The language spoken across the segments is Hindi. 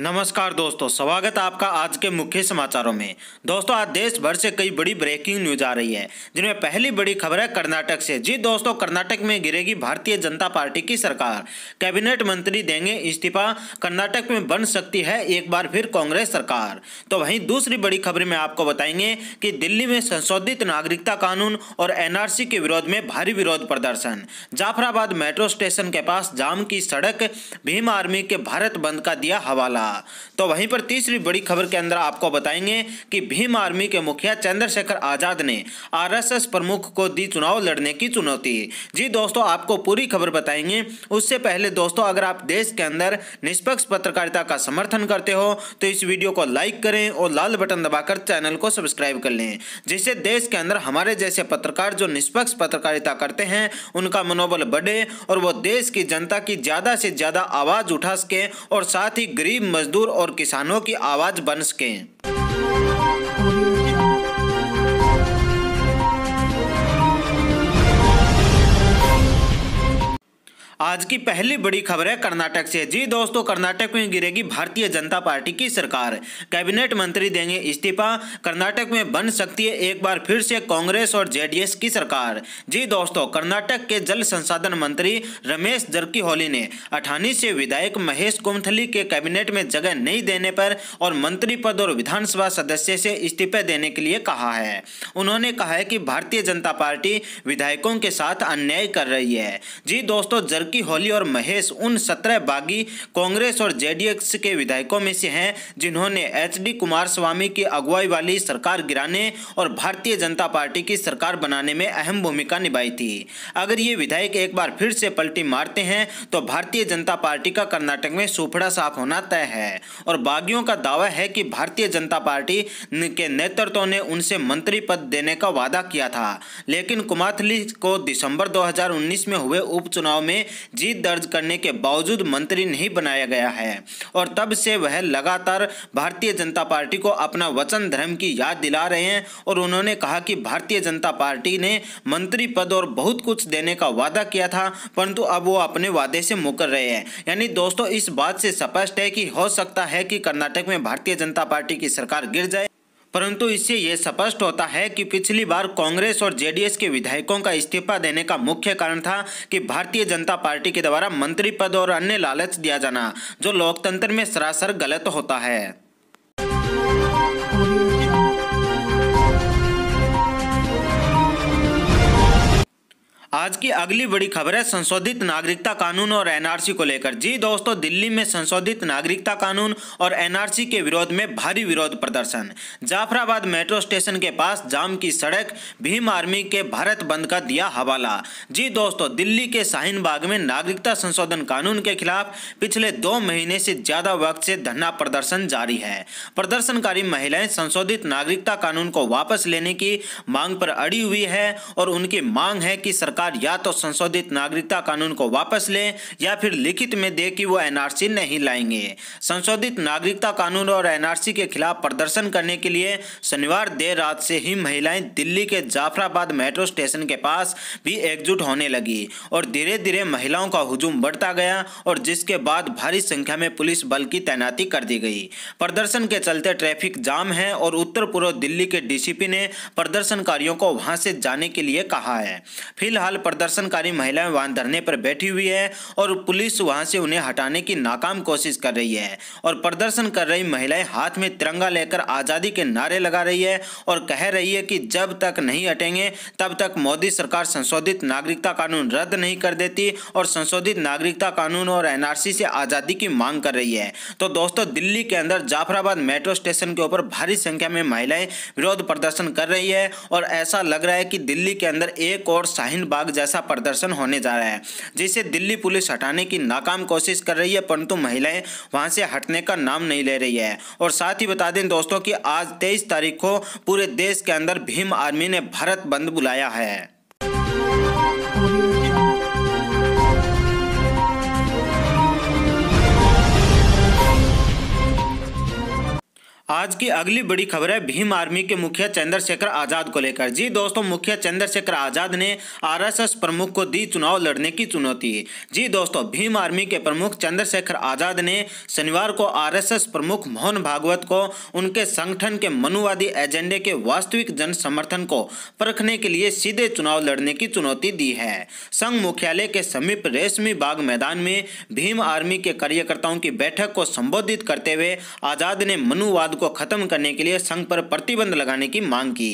नमस्कार दोस्तों स्वागत है आपका आज के मुख्य समाचारों में दोस्तों आज देश भर से कई बड़ी ब्रेकिंग न्यूज आ रही है जिनमें पहली बड़ी खबर है कर्नाटक से जी दोस्तों कर्नाटक में गिरेगी भारतीय जनता पार्टी की सरकार कैबिनेट मंत्री देंगे इस्तीफा कर्नाटक में बन सकती है एक बार फिर कांग्रेस सरकार तो वहीं दूसरी बड़ी खबर में आपको बताएंगे कि दिल्ली में संशोधित नागरिकता कानून और एनआरसी के विरोध में भारी विरोध प्रदर्शन जाफराबाद मेट्रो स्टेशन के पास जाम की सड़क भीम आर्मी के भारत बंद का दिया हवाला था तो वहीं पर तीसरी बड़ी खबर के अंदर आपको बताएंगे कि भीम आर्मी के मुखिया चंद्रशेखर आजाद ने आरएसएस प्रमुख को दी चुनाव लड़ने की चुनौती जी दोस्तों आपको पूरी खबर बताएंगे उससे पहले दोस्तों अगर आप देश के अंदर निष्पक्ष पत्रकारिता का समर्थन करते हो तो इस वीडियो को लाइक करें और लाल बटन दबाकर चैनल को सब्सक्राइब कर लें जिससे देश के अंदर हमारे जैसे पत्रकार जो निष्पक्ष पत्रकारिता करते हैं उनका मनोबल बढ़े और वो देश की जनता की ज़्यादा से ज़्यादा आवाज़ उठा सके और साथ ही गरीब मजदूर और किसानों की आवाज़ बन सकें आज की पहली बड़ी खबर है कर्नाटक से जी दोस्तों कर्नाटक में गिरेगी भारतीय जनता पार्टी की सरकार कैबिनेट मंत्री देंगे इस्तीफा कर्नाटक में बन सकती है एक बार फिर से कांग्रेस और जेडीएस की सरकार जी दोस्तों कर्नाटक के जल संसाधन मंत्री रमेश जरकीहोली ने अठानी से विधायक महेश कुमथली के कैबिनेट में जगह नहीं देने पर और मंत्री पद और विधानसभा सदस्य से इस्तीफे देने के लिए कहा है उन्होंने कहा है कि भारतीय जनता पार्टी विधायकों के साथ अन्याय कर रही है जी दोस्तों लकी होली और महेश उन सत्रह बागी कांग्रेस और जेडीएस के विधायकों में से हैं जिन्होंने एच डी कुमार स्वामी की अगुवाई वाली सरकार गिराने और भारतीय जनता पार्टी की सरकार बनाने में अहम भूमिका निभाई थी अगर ये विधायक एक बार फिर से पलटी मारते हैं तो भारतीय जनता पार्टी का कर्नाटक में सुफड़ा साफ होना तय है और बागियों का दावा है कि भारतीय जनता पार्टी के नेतृत्व ने उनसे मंत्री पद देने का वादा किया था लेकिन कुमाथली को दिसंबर 2019 में हुए उपचुनाव में जीत दर्ज करने के बावजूद मंत्री नहीं बनाया गया है और तब से वह लगातार भारतीय जनता पार्टी को अपना वचन धर्म की याद दिला रहे हैं और उन्होंने कहा कि भारतीय जनता पार्टी ने मंत्री पद और बहुत कुछ देने का वादा किया था परंतु अब वो अपने वादे से मुकर रहे हैं यानी दोस्तों इस बात से स्पष्ट है कि हो सकता है कि कर्नाटक में भारतीय जनता पार्टी की सरकार गिर जाए परंतु इससे यह स्पष्ट होता है कि पिछली बार कांग्रेस और जेडीएस के विधायकों का इस्तीफा देने का मुख्य कारण था कि भारतीय जनता पार्टी के द्वारा मंत्री पद और अन्य लालच दिया जाना जो लोकतंत्र में सरासर गलत होता है आज की अगली बड़ी खबर है संशोधित नागरिकता कानून और एनआरसी को लेकर जी दोस्तों दिल्ली में संशोधित नागरिकता कानून और एनआरसी के विरोध में भारी विरोध प्रदर्शन जाफराबाद मेट्रो स्टेशन के पास जाम की सड़क भीम आर्मी के भारत बंद का दिया हवाला जी दोस्तों दिल्ली के शाहीनबाग में नागरिकता संशोधन कानून के खिलाफ पिछले दो महीने से ज्यादा वक्त से धरना प्रदर्शन जारी है प्रदर्शनकारी महिलाएं संशोधित नागरिकता कानून को वापस लेने की मांग पर अड़ी हुई है और उनकी मांग है कि सरकार सरकार या तो संशोधित नागरिकता कानून को वापस ले या फिर लिखित में दे कि वो एनआरसी नहीं लाएंगे संशोधित नागरिकता कानून और एनआरसी के खिलाफ प्रदर्शन करने के लिए शनिवार देर रात से ही महिलाएं दिल्ली के जाफराबाद मेट्रो स्टेशन के पास भी एकजुट होने लगी और धीरे धीरे महिलाओं का हुजूम बढ़ता गया और जिसके बाद भारी संख्या में पुलिस बल की तैनाती कर दी गई प्रदर्शन के चलते ट्रैफिक जाम है और उत्तर पूर्व दिल्ली के डीसीपी ने प्रदर्शनकारियों को वहां से जाने के लिए कहा है फिलहाल प्रदर्शनकारी महिलाएं वहां धरने पर बैठी हुई है और पुलिस वहां से उन्हें हटाने की नाकाम कोशिश कर रही है और प्रदर्शन कर रही महिलाएं हाथ में तिरंगा लेकर आज़ादी के नारे लगा रही है और कह रही है कि जब तक नहीं हटेंगे तब तक मोदी सरकार संशोधित नागरिकता कानून रद्द नहीं कर देती और संशोधित नागरिकता कानून और एनआरसी से आज़ादी की मांग कर रही है तो दोस्तों दिल्ली के अंदर जाफराबाद मेट्रो स्टेशन के ऊपर भारी संख्या में महिलाएं विरोध प्रदर्शन कर रही है और ऐसा लग रहा है कि दिल्ली के अंदर एक और शाहीन बाग आग जैसा प्रदर्शन होने जा रहा है जिसे दिल्ली पुलिस हटाने की नाकाम कोशिश कर रही है परंतु महिलाएं वहां से हटने का नाम नहीं ले रही है और साथ ही बता दें दोस्तों कि आज तेईस तारीख को पूरे देश के अंदर भीम आर्मी ने भारत बंद बुलाया है आज की अगली बड़ी खबर है भीम आर्मी के मुखिया चंद्रशेखर आजाद को लेकर जी दोस्तों मुखिया चंद्रशेखर आजाद ने आरएसएस प्रमुख को दी चुनाव लड़ने की चुनौती जी दोस्तों भीम आर्मी के प्रमुख चंद्रशेखर आजाद ने शनिवार को आरएसएस प्रमुख मोहन भागवत को उनके संगठन के मनुवादी एजेंडे के वास्तविक जन समर्थन को परखने के लिए सीधे चुनाव लड़ने की चुनौती दी है संघ मुख्यालय के समीप रेशमी बाग मैदान में भीम आर्मी के कार्यकर्ताओं की बैठक को संबोधित करते हुए आजाद ने मनुवाद को खत्म करने के लिए संघ पर प्रतिबंध लगाने की मांग की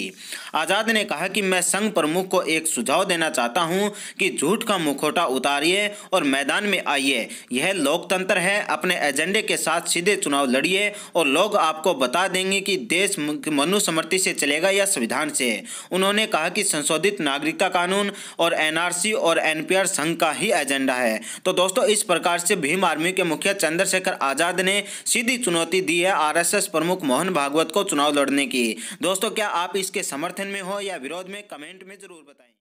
आज़ाद ने कहा कि मैं संघ प्रमुख को एक सुझाव देना चाहता हूं कि झूठ का मुखोटा उतारिए और मैदान में आइए यह लोकतंत्र है अपने एजेंडे के साथ सीधे चुनाव लड़िए और लोग आपको बता देंगे कि देश मनुसमृति से चलेगा या संविधान से उन्होंने कहा कि संशोधित नागरिकता कानून और एनआरसी और एनपीआर संघ का ही एजेंडा है तो दोस्तों इस प्रकार से भीम आर्मी के मुखिया चंद्रशेखर आज़ाद ने सीधी चुनौती दी है आरएसएस प्रमुख प्रमुख मोहन भागवत को चुनाव लड़ने की दोस्तों क्या आप इसके समर्थन में हो या विरोध में कमेंट में जरूर बताएं